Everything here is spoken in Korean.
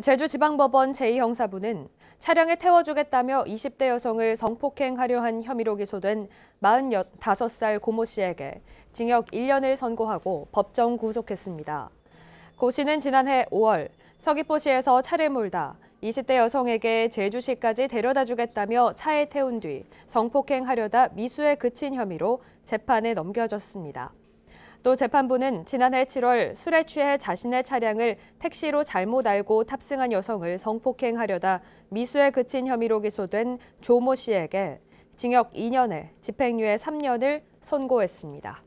제주지방법원 제2형사부는 차량에 태워주겠다며 20대 여성을 성폭행하려 한 혐의로 기소된 45살 고모 씨에게 징역 1년을 선고하고 법정 구속했습니다. 고 씨는 지난해 5월 서귀포시에서 차를 몰다 20대 여성에게 제주시까지 데려다 주겠다며 차에 태운 뒤 성폭행하려다 미수에 그친 혐의로 재판에 넘겨졌습니다. 또 재판부는 지난해 7월 술에 취해 자신의 차량을 택시로 잘못 알고 탑승한 여성을 성폭행하려다 미수에 그친 혐의로 기소된 조모 씨에게 징역 2년에 집행유예 3년을 선고했습니다.